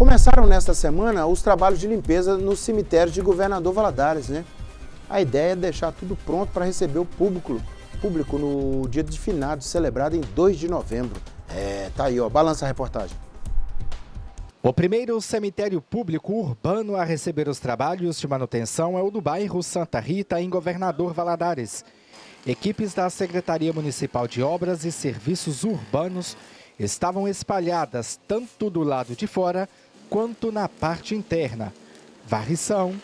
Começaram nesta semana os trabalhos de limpeza no cemitério de Governador Valadares, né? A ideia é deixar tudo pronto para receber o público, público no dia de Finado, celebrado em 2 de novembro. É, tá aí, ó, balança a reportagem. O primeiro cemitério público urbano a receber os trabalhos de manutenção é o do bairro Santa Rita, em Governador Valadares. Equipes da Secretaria Municipal de Obras e Serviços Urbanos estavam espalhadas tanto do lado de fora quanto na parte interna, varrição,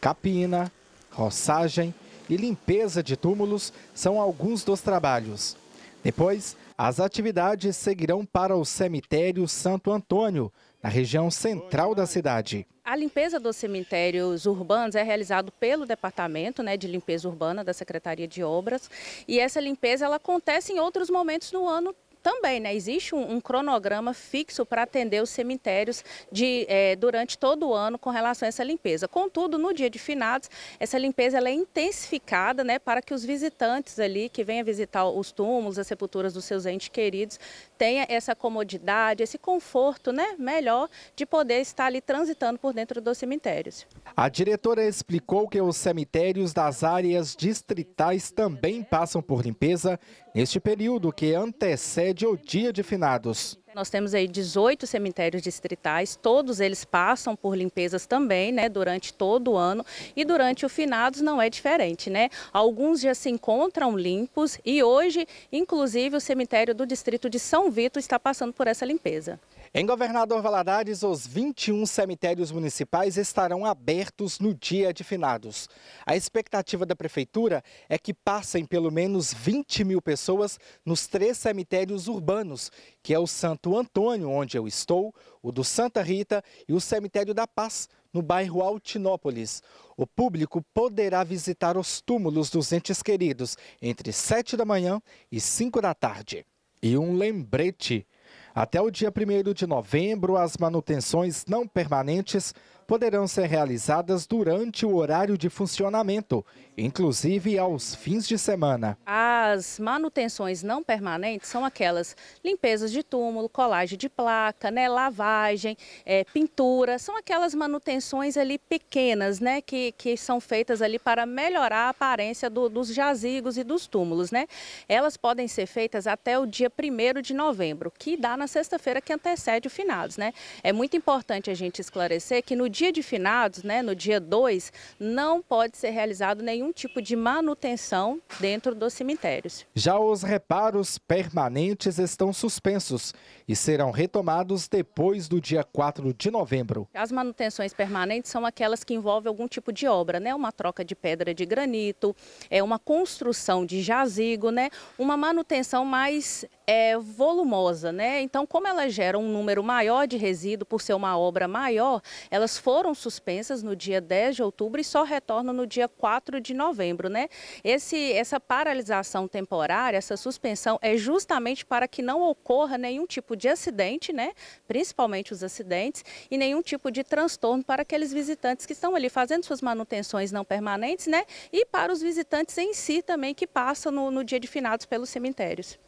capina, roçagem e limpeza de túmulos são alguns dos trabalhos. Depois, as atividades seguirão para o cemitério Santo Antônio, na região central da cidade. A limpeza dos cemitérios urbanos é realizada pelo Departamento né, de Limpeza Urbana da Secretaria de Obras e essa limpeza ela acontece em outros momentos do ano também, né, existe um, um cronograma fixo para atender os cemitérios de, é, durante todo o ano com relação a essa limpeza. Contudo, no dia de finados, essa limpeza é intensificada né, para que os visitantes ali que venham visitar os túmulos, as sepulturas dos seus entes queridos, tenha essa comodidade, esse conforto né, melhor de poder estar ali transitando por dentro dos cemitérios. A diretora explicou que os cemitérios das áreas distritais também passam por limpeza neste período que antecede dia de Dia de Finados. Nós temos aí 18 cemitérios distritais, todos eles passam por limpezas também, né, durante todo o ano e durante o finados não é diferente, né? Alguns já se encontram limpos e hoje, inclusive, o cemitério do distrito de São Vito está passando por essa limpeza. Em Governador Valadares, os 21 cemitérios municipais estarão abertos no dia de finados. A expectativa da prefeitura é que passem pelo menos 20 mil pessoas nos três cemitérios urbanos, que é o Santo Santo Antônio, onde eu estou, o do Santa Rita e o Cemitério da Paz, no bairro Altinópolis. O público poderá visitar os túmulos dos entes queridos entre 7 da manhã e 5 da tarde. E um lembrete: até o dia 1 de novembro, as manutenções não permanentes poderão ser realizadas durante o horário de funcionamento, inclusive aos fins de semana. As manutenções não permanentes são aquelas limpezas de túmulo, colagem de placa, né, lavagem, é, pintura, são aquelas manutenções ali pequenas, né, que, que são feitas ali para melhorar a aparência do, dos jazigos e dos túmulos, né. Elas podem ser feitas até o dia 1 de novembro, que dá na sexta-feira que antecede o finados, né. É muito importante a gente esclarecer que no dia de finados, né, no dia 2, não pode ser realizado nenhum tipo de manutenção dentro dos cemitérios. Já os reparos permanentes estão suspensos e serão retomados depois do dia 4 de novembro. As manutenções permanentes são aquelas que envolvem algum tipo de obra, né, uma troca de pedra de granito, é uma construção de jazigo, né, uma manutenção mais é, volumosa, né? Então, como ela gera um número maior de resíduo por ser uma obra maior, elas foram suspensas no dia 10 de outubro e só retornam no dia 4 de novembro, né? Esse, essa paralisação temporária, essa suspensão é justamente para que não ocorra nenhum tipo de acidente, né? Principalmente os acidentes e nenhum tipo de transtorno para aqueles visitantes que estão ali fazendo suas manutenções não permanentes, né? E para os visitantes em si também que passam no, no dia de finados pelos cemitérios.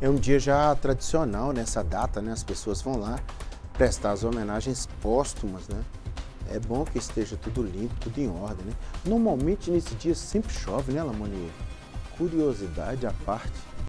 É um dia já tradicional nessa né? data, né? As pessoas vão lá prestar as homenagens póstumas, né? É bom que esteja tudo limpo, tudo em ordem, né? Normalmente nesse dia sempre chove, né, Lamonier? Curiosidade à parte.